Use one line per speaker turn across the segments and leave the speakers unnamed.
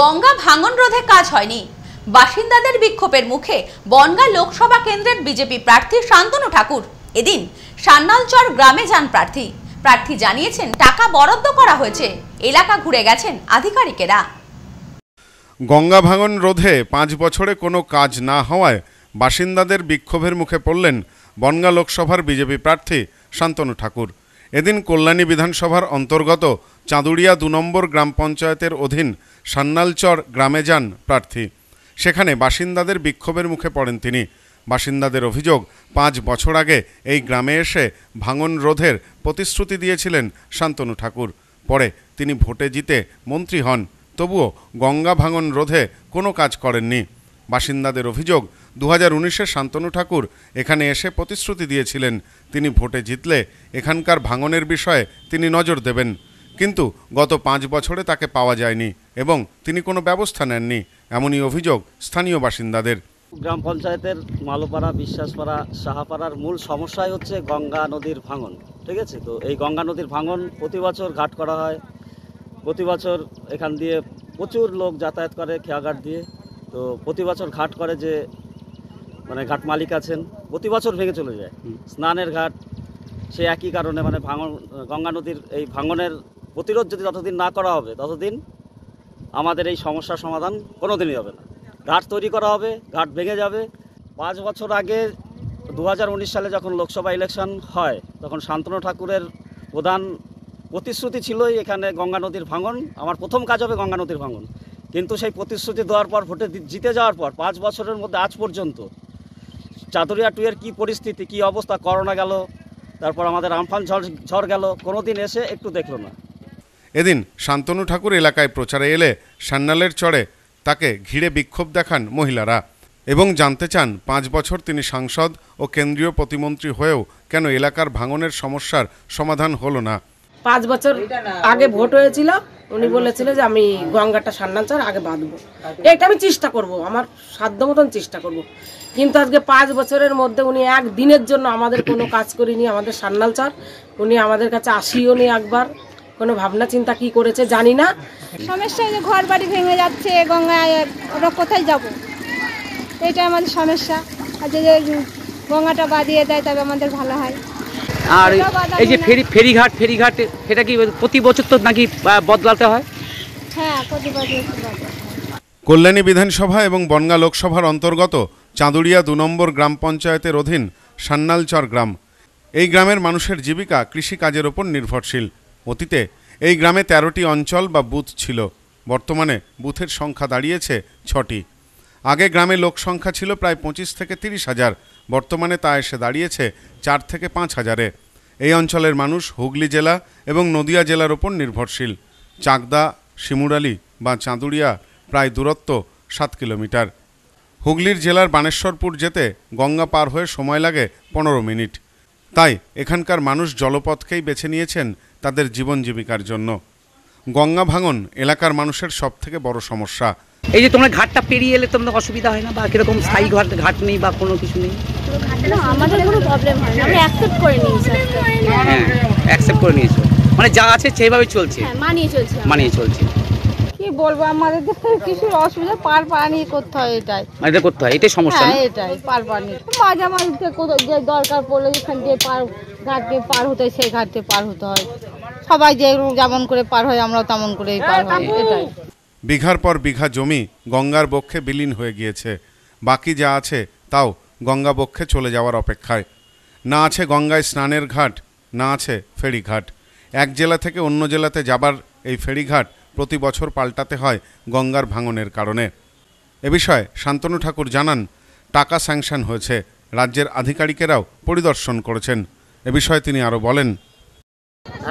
গঙ্গা ভাঙন রোধে কাজ হয়নি বাসিন্দাদের বিক্ষোভের মুখে বনগা লোকসভা কেন্দ্রের বিজেপি প্রার্থী শান্তনু ঠাকুর এদিন সান্নালচর গ্রামে যান প্রার্থী প্রার্থী জানিয়েছেন টাকা বরাদ্দ করা হয়েছে এলাকা ঘুরে গেছেন আধিকারিকেরা
গঙ্গা ভাঙন রোধে পাঁচ বছরে কোনো কাজ না হওয়ায় বাসিন্দাদের বিক্ষোভের মুখে পড়লেন বনগা লোকসভার বিজেপি প্রার্থী শান্তনু ঠাকুর এদিন কল্যাণী বিধানসভার অন্তর্গত চাঁদুড়িয়া দু নম্বর গ্রাম পঞ্চায়েতের অধীন সান্নালচর গ্রামে যান প্রার্থী সেখানে বাসিন্দাদের বিক্ষোভের মুখে পড়েন তিনি বাসিন্দাদের অভিযোগ পাঁচ বছর আগে এই গ্রামে এসে ভাঙন রোধের প্রতিশ্রুতি দিয়েছিলেন শান্তনু ঠাকুর পরে তিনি ভোটে জিতে মন্ত্রী হন তবুও গঙ্গা ভাঙন রোধে কোনো কাজ করেননি বাসিন্দাদের অভিযোগ দু হাজার শান্তনু ঠাকুর এখানে এসে প্রতিশ্রুতি দিয়েছিলেন তিনি ভোটে জিতলে এখানকার ভাঙনের বিষয়ে তিনি নজর দেবেন কিন্তু গত পাঁচ বছরে তাকে পাওয়া যায়নি এবং তিনি কোনো ব্যবস্থা নেননি এমনই অভিযোগ স্থানীয় বাসিন্দাদের
গ্রাম পঞ্চায়েতের মালোপাড়া বিশ্বাসপাড়া সাহাপাড়ার মূল সমস্যাই হচ্ছে গঙ্গা নদীর ভাঙন ঠিক আছে তো এই গঙ্গা নদীর ভাঙন প্রতি বছর ঘাট করা হয় প্রতি বছর এখান দিয়ে প্রচুর লোক যাতায়াত করে খেয়াঘাট দিয়ে তো প্রতি বছর ঘাট করে যে মানে ঘাট মালিক আছেন প্রতি বছর ভেঙে চলে যায় স্নানের ঘাট সে একই কারণে মানে ভাঙন গঙ্গা নদীর এই ভাঙনের প্রতিরোধ যদি যতদিন না করা হবে ততদিন আমাদের এই সমস্যার সমাধান কোনো দিনই হবে না ঘাট তৈরি করা হবে ঘাট ভেঙে যাবে পাঁচ বছর আগে দু সালে যখন লোকসভা ইলেকশন হয় তখন শান্তনু ঠাকুরের প্রধান প্রতিশ্রুতি ছিলই এখানে গঙ্গা নদীর ভাঙন আমার প্রথম কাজ হবে গঙ্গা নদীর ভাঙন কিন্তু সেই প্রতিশ্রুতি দেওয়ার পর ভোটে জিতে যাওয়ার পর পাঁচ বছরের মধ্যে আজ পর্যন্ত চাদরিয়া টুয়ের কি পরিস্থিতি কি অবস্থা করোনা গেল তারপর আমাদের আমফান ঝড় ঝড় গেল কোনো দিন এসে একটু দেখলো না
এদিন শান্তনু ঠাকুর এলাকায় প্রচারে এলে সান্নালের চড়ে তাকে ঘিরে বিক্ষোভ দেখান মহিলারা এবং জানতে চান পাঁচ বছর তিনি সাংসদ ও কেন্দ্রীয় প্রতিমন্ত্রী হয়েও কেন এলাকার ভাঙনের সমস্যার সমাধান হলো না
পাঁচ বছর আগে ভোট হয়েছিল উনি বলেছিল যে আমি গঙ্গাটা চার আগে বাঁধবো এটা আমি চেষ্টা করব আমার সাধ্য মতন চেষ্টা করব। কিন্তু আজকে পাঁচ বছরের মধ্যে উনি একদিনের জন্য আমাদের কোনো কাজ করিনি আমাদের চার উনি আমাদের কাছে আসিও নি একবার কোনো ভাবনা চিন্তা কি করেছে জানি না সমস্যা যে ঘর বাড়ি ভেঙে যাচ্ছে গঙ্গায় আমরা কোথায় যাব এটা আমাদের সমস্যা আর যে গঙ্গাটা বাঁধিয়ে দেয় তবে আমাদের ভালো হয় আর এই যে ফেরি ফেরিঘাট ফেরিঘাট সেটা কি প্রতি বছর তো নাকি বদলাতে হয় হ্যাঁ প্রতি বছর
কল্যাণী বিধানসভা এবং বনগা লোকসভার অন্তর্গত চাঁদুড়িয়া দু নম্বর গ্রাম পঞ্চায়েতের অধীন সান্নালচর গ্রাম এই গ্রামের মানুষের জীবিকা কৃষিকাজের ওপর নির্ভরশীল অতীতে এই গ্রামে ১৩টি অঞ্চল বা বুথ ছিল বর্তমানে বুথের সংখ্যা দাঁড়িয়েছে ছটি আগে গ্রামে লোক সংখ্যা ছিল প্রায় পঁচিশ থেকে তিরিশ হাজার বর্তমানে তা এসে দাঁড়িয়েছে চার থেকে পাঁচ হাজারে এই অঞ্চলের মানুষ হুগলি জেলা এবং নদিয়া জেলার ওপর নির্ভরশীল চাকদা শিমুরালি বা চাঁদুরিয়া প্রায় দূরত্ব সাত কিলোমিটার হুগলির জেলার বানেশ্বরপুর যেতে গঙ্গা পার হয়ে সময় লাগে পনেরো মিনিট তাই এখানকার মানুষ জলপথকেই বেছে নিয়েছেন তাদের জীবন জীবিকার জন্য গঙ্গা ভাঙন এলাকার মানুষের সব থেকে বড় সমস্যা এই যে তোমরা ঘাটটা পেরিয়ে এলে তোমাদের অসুবিধা হয় না বা কিরকম স্থায়ী ঘাট ঘাট নেই
বা কোনো কিছু নেই কোনো প্রবলেম অ্যাকসেপ্ট করে নিয়েছি অ্যাকসেপ্ট করে নিয়েছো মানে যা আছে সেভাবে চলছে হ্যাঁ, মানিয়ে চলছে মানিয়ে চলছে বলবো আমাদের কিছু অসুবিধা পার পানি করতে হয় এটাই মানে করতে হয় এটাই সমস্যা হ্যাঁ এটাই পার পানি মাঝে মাঝে যে দরকার পড়লে এখান দিয়ে পার ঘাট দিয়ে পার হতে হয় সেই ঘাট দিয়ে পার হতে হয় সবাই যে যেমন করে পার হয় আমরাও তেমন করেই পার হ্যাঁ, হয় এটাই
বিঘার পর বিঘা জমি গঙ্গার বক্ষে বিলীন হয়ে গিয়েছে বাকি যা আছে তাও গঙ্গা বক্ষে চলে যাওয়ার অপেক্ষায় না আছে গঙ্গায় স্নানের ঘাট না আছে ফেরিঘাট এক জেলা থেকে অন্য জেলাতে যাবার এই ফেরিঘাট প্রতি বছর পাল্টাতে হয় গঙ্গার ভাঙনের কারণে এ বিষয়ে শান্তনু ঠাকুর জানান টাকা স্যাংশন হয়েছে রাজ্যের আধিকারিকেরাও পরিদর্শন করেছেন এ বিষয়ে তিনি আরও বলেন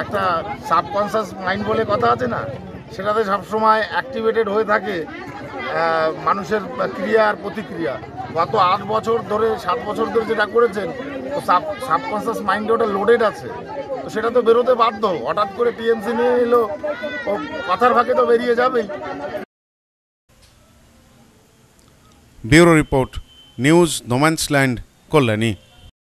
একটা সাবকনসিয়াস মাইন্ড বলে কথা আছে না সেটাতে সবসময় অ্যাক্টিভেটেড হয়ে থাকে মানুষের ক্রিয়া আর প্রতিক্রিয়া গত আট বছর ধরে সাত বছর ধরে যেটা করেছেন সাবকনসিয়াস মাইন্ড ওটা লোডেড আছে তো সেটা তো বেরোতে বাধ্য হঠাৎ করে টিএমসি নিয়ে এলো ও কথার ফাঁকে তো বেরিয়ে যাবেই bureau report news no man's land Kalyani